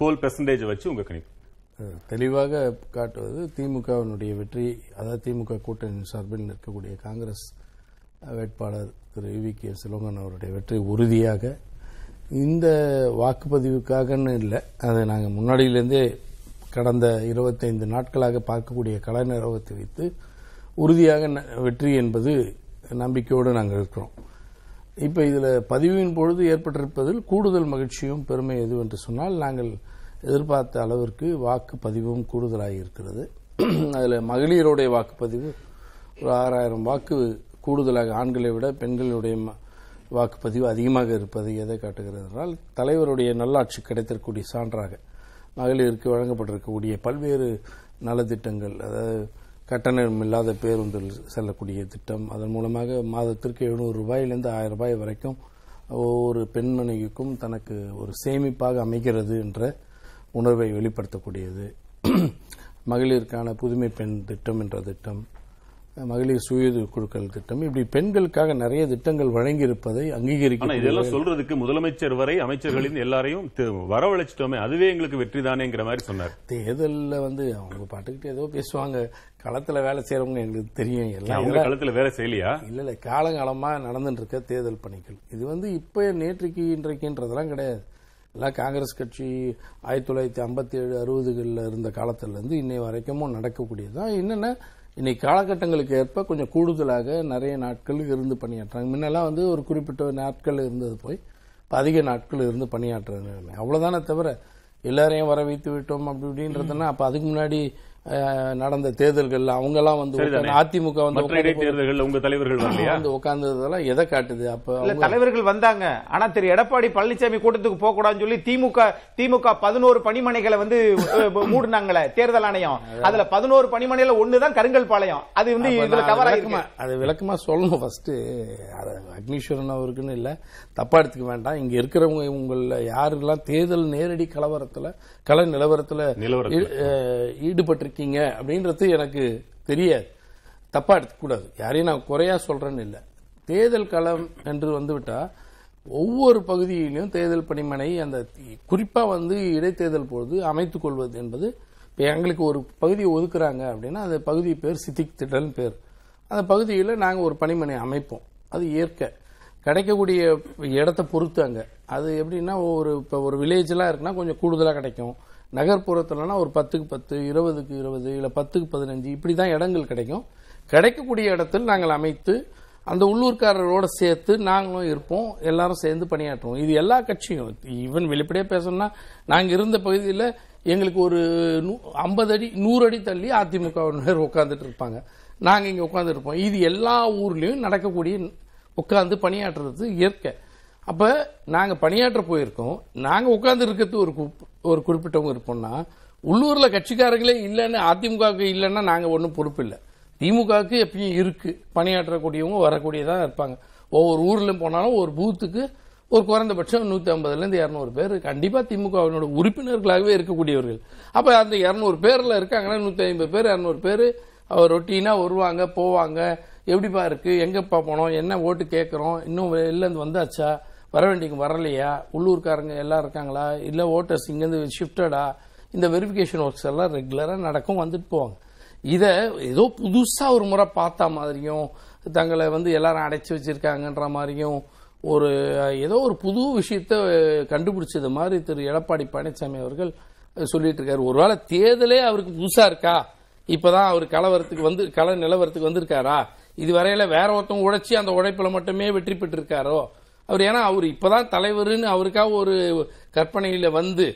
போல் percentage வச்சு உங்க கணிப்பு தெளிவாக காட்டுவது திமுகவினுடைய வெற்றி அதாவது திமுக கூட்டணி சார்பில் இருக்கக்கூடிய காங்கிரஸ் வேட்பாளர் திரு வி கே சிலோகன் அவருடைய வெற்றி உறுதியாக இந்த வாக்குப்பதிவுக்காகன்னு இல்லை அதை நாங்கள் முன்னாடியிலிருந்தே கடந்த இருபத்தைந்து நாட்களாக பார்க்கக்கூடிய கலை நிறுவத்தை வைத்து உறுதியாக வெற்றி என்பது நம்பிக்கையோடு நாங்கள் இருக்கிறோம் இப்போ இதில் பதிவின் பொழுது ஏற்பட்டிருப்பதில் கூடுதல் மகிழ்ச்சியும் பெருமை எதுவென்று சொன்னால் நாங்கள் எதிர்பார்த்த அளவிற்கு வாக்குப்பதிவும் கூடுதலாக இருக்கிறது அதில் மகளிருடைய வாக்குப்பதிவு ஒரு ஆறாயிரம் வாக்கு கூடுதலாக ஆண்களை விட பெண்களுடைய வாக்குப்பதிவு அதிகமாக இருப்பது எதை காட்டுகிறது என்றால் தலைவருடைய நல்லாட்சி கிடைத்திருக்கக்கூடிய சான்றாக மகளிருக்கு வழங்கப்பட்டிருக்கக்கூடிய பல்வேறு நலத்திட்டங்கள் அதாவது கட்டணம் இல்லாத பேருந்தில் செல்லக்கூடிய திட்டம் அதன் மூலமாக மாதத்திற்கு எழுநூறு ரூபாயிலிருந்து ஆயிரம் ரூபாய் வரைக்கும் ஒவ்வொரு பெண்மணிக்கும் தனக்கு ஒரு சேமிப்பாக அமைகிறது என்ற உணர்வை வெளிப்படுத்தக்கூடியது மகளிருக்கான புதுமை பெண் திட்டம் என்ற திட்டம் மகளிர் சுய குழுக்கள் திட்டம் இப்படி பெண்களுக்காக நிறைய திட்டங்கள் வழங்கியிருப்பதை அங்கீகரிக்க இதெல்லாம் சொல்றதுக்கு முதலமைச்சர் வரை அமைச்சர்களின் எல்லாரையும் வரவழைச்சிட்டோமே அதுவே எங்களுக்கு வெற்றி தானேங்கிற மாதிரி சொன்னார் தேர்தலில் வந்து அவங்க பாட்டுக்கிட்டு ஏதோ பேசுவாங்க களத்தில் வேலை செய்யறவங்க எங்களுக்கு தெரியும் எல்லாம் களத்தில் வேலை செய்யலையா இல்ல இல்ல காலங்காலமா நடந்துட்டு இருக்க தேர்தல் பணிகள் இது வந்து இப்ப நேற்றுக்கு இன்றைக்குன்றதெல்லாம் கிடையாது எல்லாம் காங்கிரஸ் கட்சி ஆயிரத்தி தொள்ளாயிரத்தி ஐம்பத்தி ஏழு அறுபதுகளில் இருந்த காலத்திலேருந்து இன்னை வரைக்கும் நடக்கக்கூடியது தான் என்னென்ன இன்னைக்கு காலகட்டங்களுக்கு ஏற்ப கொஞ்சம் கூடுதலாக நிறைய நாட்கள் இருந்து பணியாற்றுறாங்க முன்னெல்லாம் வந்து ஒரு குறிப்பிட்ட நாட்கள் இருந்தது போய் இப்போ அதிக நாட்கள் இருந்து பணியாற்றுறாங்க அவ்வளோதானே தவிர எல்லாரையும் வர வைத்து விட்டோம் அப்படி இப்படின்றதுன்னா அப்போ அதுக்கு முன்னாடி நடந்த தேர்தல்கள் அவங்கெல்லாம் வந்து அதிமுக வந்து தேர்தல்கள் உங்க தலைவர்கள் வந்து உட்கார்ந்ததெல்லாம் எதை காட்டுது அப்ப தலைவர்கள் வந்தாங்க ஆனா திரு எடப்பாடி பழனிசாமி கூட்டத்துக்கு போக கூடாதுன்னு சொல்லி திமுக திமுக பதினோரு பணிமனைகளை வந்து மூடினாங்களே தேர்தல் ஆணையம் அதுல பதினோரு பணிமனையில ஒண்ணுதான் கருங்கல் பாளையம் அது வந்து இதுல அது விளக்கமா சொல்லணும் ஃபர்ஸ்ட் அக்னீஸ்வரன் அவருக்குன்னு இல்ல தப்பா எடுத்துக்க வேண்டாம் இங்க இருக்கிறவங்க உங்கள யாருலாம் தேர்தல் நேரடி கலவரத்துல கல நிலவரத்துல ஈடுபட்டு இருக்கீங்க அப்படின்றது எனக்கு தெரியாது தப்பாக எடுத்துக்கூடாது யாரையும் நான் குறையா சொல்கிறேன்னு இல்லை தேர்தல் களம் என்று வந்துவிட்டால் ஒவ்வொரு பகுதியிலும் தேர்தல் பணிமனை அந்த குறிப்பாக வந்து இடைத்தேர்தல் பொழுது அமைத்துக் கொள்வது என்பது இப்போ எங்களுக்கு ஒரு பகுதியை ஒதுக்குறாங்க அப்படின்னா அந்த பகுதி பேர் சித்திக் திட்டல்னு பேர் அந்த பகுதியில் நாங்கள் ஒரு பணிமனை அமைப்போம் அது இயற்கை கிடைக்கக்கூடிய இடத்த பொறுத்து அங்கே அது எப்படின்னா ஒரு இப்போ ஒரு வில்லேஜெலாம் இருக்குன்னா கொஞ்சம் கூடுதலாக கிடைக்கும் நகர்ப்புறத்துலனா ஒரு பத்துக்கு பத்து இருபதுக்கு இருபது இல்லை பத்துக்கு பதினஞ்சு இப்படி தான் இடங்கள் கிடைக்கும் கிடைக்கக்கூடிய இடத்தில் நாங்கள் அமைத்து அந்த உள்ளூர்காரரோடு சேர்த்து நாங்களும் இருப்போம் எல்லாரும் சேர்ந்து பணியாற்றுவோம் இது எல்லா கட்சியும் ஈவன் வெளிப்படையாக பேசணும்னா நாங்கள் இருந்த பகுதியில் எங்களுக்கு ஒரு ஐம்பது அடி நூறு அடி தள்ளி அதிமுக உட்காந்துட்டு இருப்பாங்க நாங்கள் இங்கே உட்காந்துருப்போம் இது எல்லா ஊர்லேயும் நடக்கக்கூடிய உட்காந்து பணியாற்றுறது இயற்கை அப்போ நாங்கள் பணியாற்ற போயிருக்கோம் நாங்கள் உட்காந்து இருக்கிறது ஒரு ஒரு குறிப்பிட்டவங்க இருப்போம்னா உள்ளூர்ல கட்சிக்காரங்களே இல்லைன்னு அதிமுகவுக்கு இல்லைன்னா நாங்க ஒன்றும் பொறுப்பு இல்லை திமுகவுக்கு எப்பயும் இருக்கு பணியாற்றக்கூடியவங்க வரக்கூடியதான் இருப்பாங்க ஒவ்வொரு ஊர்லயும் போனாலும் ஒரு பூத்துக்கு ஒரு குறைந்தபட்சம் நூற்றி ஐம்பதுலேருந்து இரநூறு பேர் கண்டிப்பாக திமுகவினோட உறுப்பினர்களாகவே இருக்கக்கூடியவர்கள் அப்போ அந்த இரநூறு பேரில் இருக்காங்கன்னா நூற்றி ஐம்பது பேர் இரநூறு பேர் அவர் ரொட்டீனாக வருவாங்க போவாங்க எப்படிப்பா இருக்குது எங்கேப்பா போனோம் என்ன ஓட்டு கேட்குறோம் இன்னும் வெளிலேருந்து வந்தாச்சா வர வேண்டிய வரலையா உள்ளூர்காரங்க எல்லாம் இருக்காங்களா இல்லை ஓட்டர்ஸ் இங்கேருந்து ஷிஃப்டடா இந்த வெரிஃபிகேஷன் ஒர்க்ஸ் எல்லாம் ரெகுலராக நடக்கும் வந்துட்டு போவாங்க இதை ஏதோ புதுசாக ஒரு முறை பார்த்தா மாதிரியும் தங்களை வந்து எல்லாரும் அடைச்சி வச்சிருக்காங்கன்ற மாதிரியும் ஒரு ஏதோ ஒரு புது விஷயத்த கண்டுபிடிச்சது மாதிரி திரு எடப்பாடி பழனிசாமி அவர்கள் சொல்லிட்டு இருக்காரு ஒருவேளை தேர்தலே அவருக்கு புதுசா இருக்கா இப்பதான் அவர் கலவரத்துக்கு வந்து கல நிலவரத்துக்கு வந்திருக்காரா இது வேற ஒருத்தவங்க உழைச்சி அந்த உழைப்புல மட்டுமே வெற்றி பெற்றிருக்காரோ அவர் ஏன்னா அவர் இப்போதான் தலைவர்னு அவருக்காக ஒரு கற்பனையில் வந்து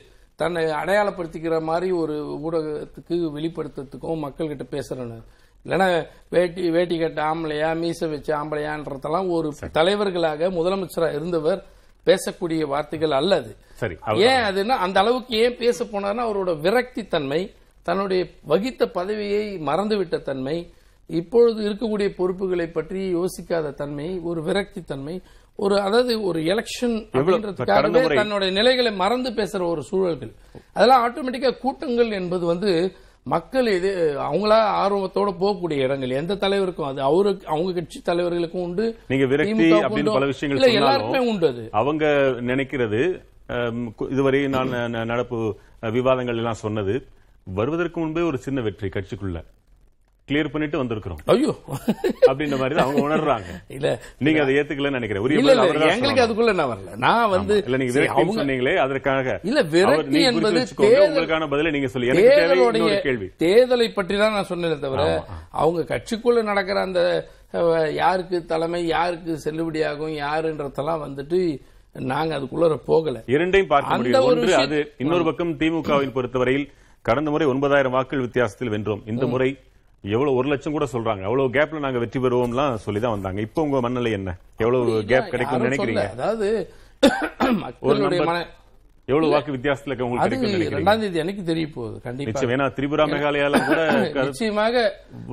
தன்னை அடையாளப்படுத்திக்கிற மாதிரி ஒரு ஊடகத்துக்கு வெளிப்படுத்துறதுக்கும் மக்கள்கிட்ட பேசுகிறேன்னு இல்லைன்னா வேட்டி வேட்டி கட்ட ஆம்பளையா மீச வச்சு ஆம்பளையான்றதெல்லாம் ஒரு தலைவர்களாக முதலமைச்சராக இருந்தவர் பேசக்கூடிய வார்த்தைகள் அல்லது ஏன் அதுன்னா அந்த அளவுக்கு ஏன் பேச போனார்னா அவரோட விரக்தி தன்மை தன்னுடைய வகித்த பதவியை மறந்துவிட்ட தன்மை இப்பொழுது இருக்கக்கூடிய பொறுப்புகளை பற்றி யோசிக்காத தன்மை ஒரு விரக்தி தன்மை ஒரு அதாவது ஒரு எலெக்ஷன் அப்படின்றதுக்காகவே தன்னுடைய நிலைகளை மறந்து பேசுற ஒரு சூழல்கள் அதெல்லாம் ஆட்டோமேட்டிக்கா கூட்டங்கள் என்பது வந்து மக்கள் இது அவங்களா ஆர்வத்தோட போகக்கூடிய இடங்கள் எந்த தலைவருக்கும் அது அவருக்கு அவங்க கட்சி தலைவர்களுக்கும் உண்டு நீங்க விரக்தி அப்படின்னு பல விஷயங்கள் எல்லாருக்குமே உண்டு அது அவங்க நினைக்கிறது இதுவரை நான் நடப்பு விவாதங்கள் எல்லாம் சொன்னது வருவதற்கு முன்பே ஒரு சின்ன வெற்றி கட்சிக்குள்ள கிளியர் பண்ணிட்டு வந்திருக்கிறோம் ஐயோ அப்படின்ற மாதிரி அவங்க உணர்றாங்க இல்ல நீங்க அதை ஏத்துக்கலன்னு நினைக்கிறேன் எங்களுக்கு அதுக்குள்ள நான் வரல நான் வந்து இல்ல நீங்க சொன்னீங்களே அதற்காக இல்ல விரக்தி என்பது உங்களுக்கான பதிலை நீங்க சொல்லி தேர்தலுடைய கேள்வி தேர்தலை பற்றி தான் நான் சொன்னதை தவிர அவங்க கட்சிக்குள்ள நடக்கிற அந்த யாருக்கு தலைமை யாருக்கு செல்லுபடியாகும் யாருன்றதெல்லாம் வந்துட்டு நாங்க அதுக்குள்ள போகல இரண்டையும் பார்க்க முடியும் ஒன்று அது இன்னொரு பக்கம் திமுகவை பொறுத்தவரையில் கடந்த முறை ஒன்பதாயிரம் வாக்குகள் வித்தியாசத்தில் வென்றோம் இந்த முறை எவ்வளவு ஒரு லட்சம் கூட சொல்றாங்க அவ்வளவு கேப்ல நாங்க வெற்றி பெறுவோம் சொல்லி தான் வந்தாங்க இப்ப உங்க மண்ணில என்ன எவ்வளவு கேப் கிடைக்கும் நினைக்கிறீங்க அதாவது எவ்வளவு வாக்கு வித்தியாசத்துல உங்களுக்கு ரெண்டாம் தேதி அன்னைக்கு தெரிய போகுது கண்டிப்பா ஏன்னா திரிபுரா மேகாலயால கூட நிச்சயமாக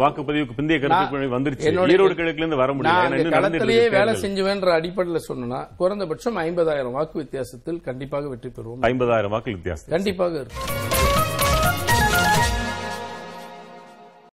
வாக்குப்பதிவுக்கு பிந்தைய கருத்து வந்துருச்சு ஈரோடு கிழக்குல இருந்து வர முடியும் வேலை செஞ்சுவேன்ற அடிப்படையில சொன்னா குறைந்தபட்சம் ஐம்பதாயிரம் வாக்கு வித்தியாசத்தில் கண்டிப்பாக வெற்றி பெறுவோம் ஐம்பதாயிரம் வாக்கு வித்தியாசம் கண்டிப்பாக இருக்கும்